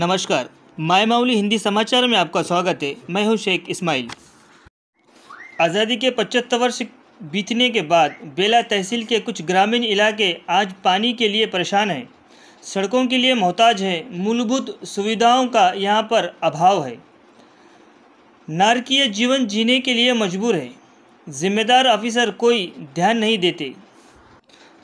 नमस्कार माय माउली हिंदी समाचार में आपका स्वागत है मैं हूं शेख इस्माइल आज़ादी के पचहत्तर वर्ष बीतने के बाद बेला तहसील के कुछ ग्रामीण इलाके आज पानी के लिए परेशान हैं सड़कों के लिए मोहताज है मूलभूत सुविधाओं का यहाँ पर अभाव है नारकीय जीवन जीने के लिए मजबूर है जिम्मेदार ऑफिसर कोई ध्यान नहीं देते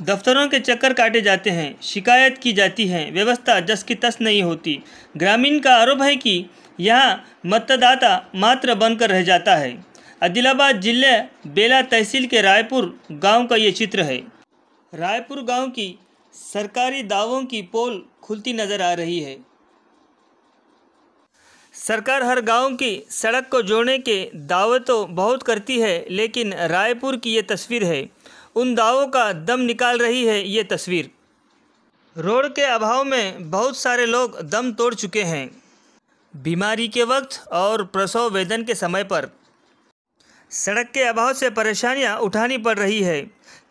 दफ्तरों के चक्कर काटे जाते हैं शिकायत की जाती है व्यवस्था जस की तस नहीं होती ग्रामीण का आरोप है कि यहाँ मतदाता मात्र बनकर रह जाता है आदिलाबाद जिले बेला तहसील के रायपुर गांव का ये चित्र है रायपुर गांव की सरकारी दावों की पोल खुलती नज़र आ रही है सरकार हर गांव की सड़क को जोड़ने के दावे तो बहुत करती है लेकिन रायपुर की ये तस्वीर है उन दावों का दम निकाल रही है ये तस्वीर रोड के अभाव में बहुत सारे लोग दम तोड़ चुके हैं बीमारी के वक्त और प्रसव वेदन के समय पर सड़क के अभाव से परेशानियां उठानी पड़ रही है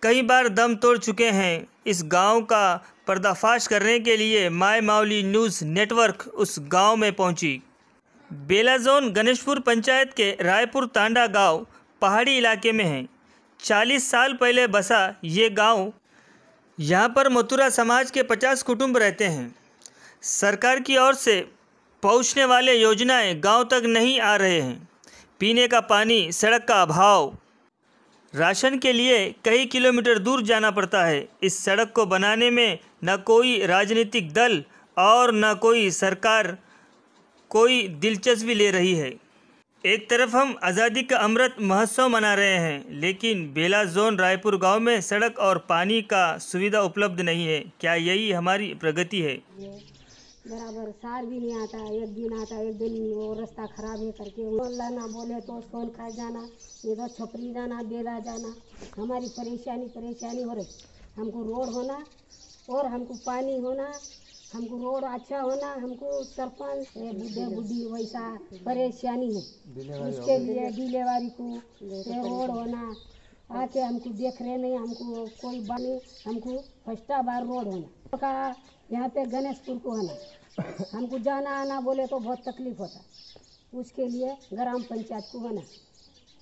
कई बार दम तोड़ चुके हैं इस गांव का पर्दाफाश करने के लिए माय माउली न्यूज़ नेटवर्क उस गांव में पहुंची बेला जोन गणेशपुर पंचायत के रायपुर तांडा गांव पहाड़ी इलाके में है 40 साल पहले बसा ये गांव यहाँ पर मथुरा समाज के 50 कुटुंब रहते हैं सरकार की ओर से पहुँचने वाले योजनाएं गांव तक नहीं आ रहे हैं पीने का पानी सड़क का अभाव राशन के लिए कई किलोमीटर दूर जाना पड़ता है इस सड़क को बनाने में न कोई राजनीतिक दल और न कोई सरकार कोई दिलचस्पी ले रही है एक तरफ हम आज़ादी का अमृत महोत्सव मना रहे हैं लेकिन बेला जोन रायपुर गांव में सड़क और पानी का सुविधा उपलब्ध नहीं है क्या यही हमारी प्रगति है बराबर सार भी नहीं आता एक दिन आता एक दिन वो रास्ता खराब है करके अल्लाह बोले तो सोन खा जाना ये तो छपरी जाना बेला जाना हमारी परेशानी परेशानी हो रही हमको रोड होना और हमको पानी होना हमको रोड अच्छा होना हमको सरपंच बुढ़े बुढ़ी वैसा परेशानी है उसके लिए डिलेवरी को रोड होना आके हमको देख रहे नहीं हमको कोई बने हमको फर्स्टा बार रोड होना का यहाँ पे गणेशपुर को होना हमको जाना आना बोले तो बहुत तकलीफ होता उसके लिए ग्राम पंचायत को होना